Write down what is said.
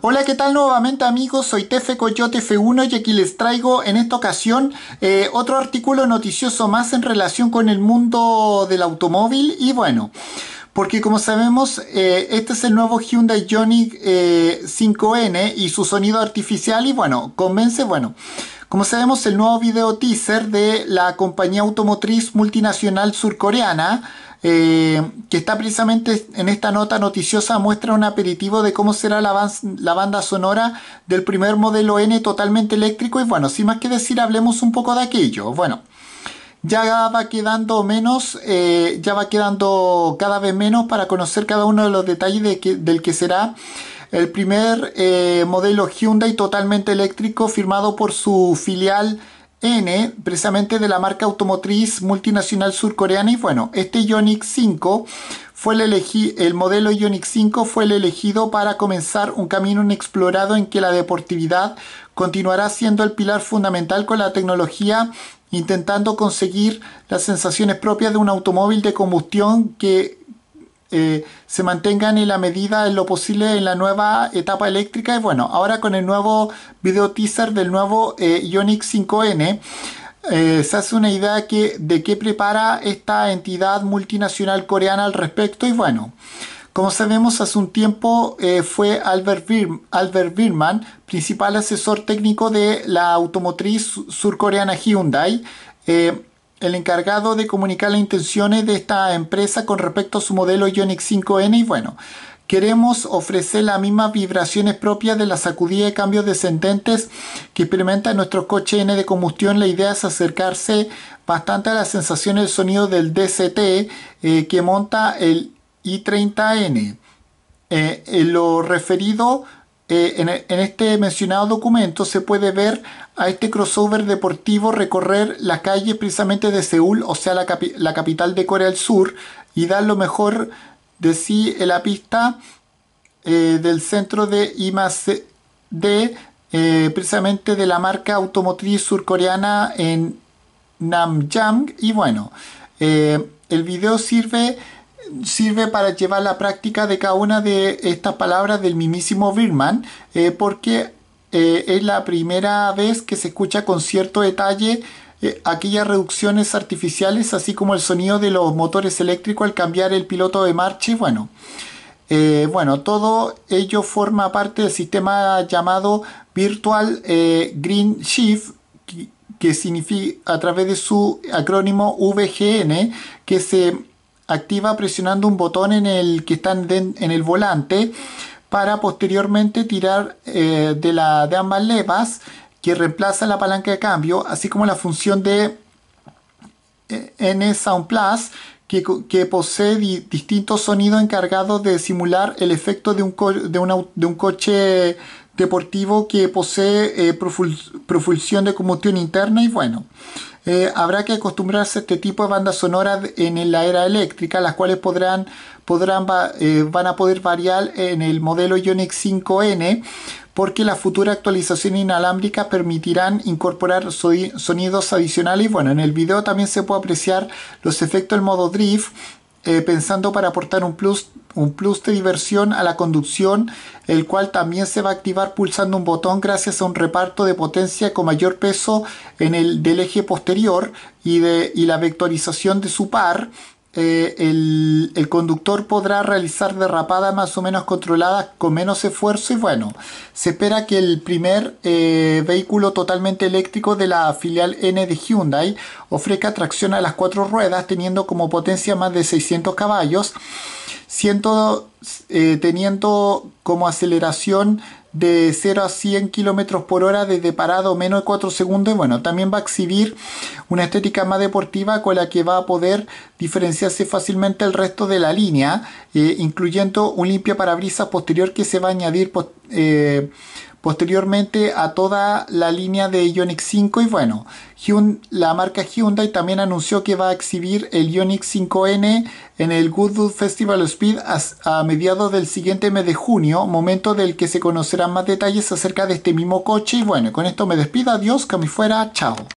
Hola, ¿qué tal nuevamente amigos? Soy Tefe Coyote F1 y aquí les traigo en esta ocasión eh, otro artículo noticioso más en relación con el mundo del automóvil y bueno, porque como sabemos eh, este es el nuevo Hyundai Ioniq 5N eh, y su sonido artificial y bueno, convence, bueno. Como sabemos, el nuevo video teaser de la compañía automotriz multinacional surcoreana, eh, que está precisamente en esta nota noticiosa, muestra un aperitivo de cómo será la, banda sonora del primer modelo N totalmente eléctrico. Y bueno, sin más que decir, hablemos un poco de aquello. Bueno ya va quedando menos, eh, ya va quedando cada vez menos para conocer cada uno de los detalles del que será el primer eh, modelo Hyundai totalmente eléctrico firmado por su filial N, precisamente de la marca automotriz multinacional surcoreana. Y bueno, este Ioniq 5 fue el, el modelo Ioniq 5 fue el elegido para comenzar un camino inexplorado en que la deportividad continuará siendo el pilar fundamental con la tecnología intentando conseguir las sensaciones propias de un automóvil de combustión que eh, se mantengan en la medida en lo posible en la nueva etapa eléctrica. Y bueno, ahora con el nuevo video teaser del nuevo eh, Ionix 5N. Eh, se hace una idea de qué prepara esta entidad multinacional coreana al respecto y bueno, como sabemos, hace un tiempo fue Albert, Albert Birman, principal asesor técnico de la automotriz surcoreana Hyundai el encargado de comunicar las intenciones de esta empresa con respecto a su modelo Ionic 5N y bueno, queremos ofrecer las mismas vibraciones propias de la sacudida de cambios descendentes que experimentan nuestros coches N de combustión. La idea es acercarse bastante a la sensación del sonido del DCT eh, que monta el I30N. Eh, en lo referido eh, en este mencionado documento se puede ver a este crossover deportivo recorrer las calles precisamente de Seúl, o sea, la, capital de Corea del Sur, y dar lo mejor de sí en la pista eh, del centro de IMACD, de, eh, precisamente de la marca automotriz surcoreana en Namjang. Y bueno, eh, el video sirve sirve para llevar la práctica de cada una de estas palabras del mismísimo Birman, porque eh, es la primera vez que se escucha con cierto detalle eh, aquellas reducciones artificiales, así como el sonido de los motores eléctricos al cambiar el piloto de marcha. Bueno, eh, bueno, todo ello forma parte del sistema llamado Virtual Green Shift que significa a través de su acrónimo VGN, que se activa presionando un botón en el que está en el volante para posteriormente tirar eh, de, la, de ambas levas que reemplaza la palanca de cambio, así como la función de eh, N Sound Plus que, posee distintos sonidos encargados de simular el efecto de un, de un coche deportivo que posee eh, profusión de combustión interna y bueno. Eh, habrá que acostumbrarse a este tipo de bandas sonoras en la era eléctrica, las cuales podrán, podrán eh, van a poder variar en el modelo Ionic 5N, porque la futura actualización inalámbrica permitirán incorporar sonidos adicionales. Bueno, en el video también se puede apreciar los efectos del modo drift, eh, pensando para aportar un plus un plus de diversión a la conducción, el cual también se va a activar pulsando un botón gracias a un reparto de potencia con mayor peso en el del eje posterior y, de, la vectorización de su par. Eh, el, conductor podrá realizar derrapadas más o menos controladas con menos esfuerzo y bueno, se espera que el primer eh, vehículo totalmente eléctrico de la filial N de Hyundai ofrezca tracción a las cuatro ruedas teniendo como potencia más de 600 caballos Siento, eh, teniendo como aceleración de 0 a 100 kilómetros por hora desde parado menos de 4 segundos bueno, también va a exhibir una estética más deportiva con la que va a poder diferenciarse fácilmente el resto de la línea, eh, incluyendo un limpio parabrisas posterior que se va a añadir eh, Posteriormente a toda la línea de Ioniq 5 y bueno, la marca Hyundai también anunció que va a exhibir el Ioniq 5N en el Goodwood Festival of Speed a, mediados del siguiente mes de junio, momento del que se conocerán más detalles acerca de este mismo coche y bueno, con esto me despido, adiós, que me fuera, chao.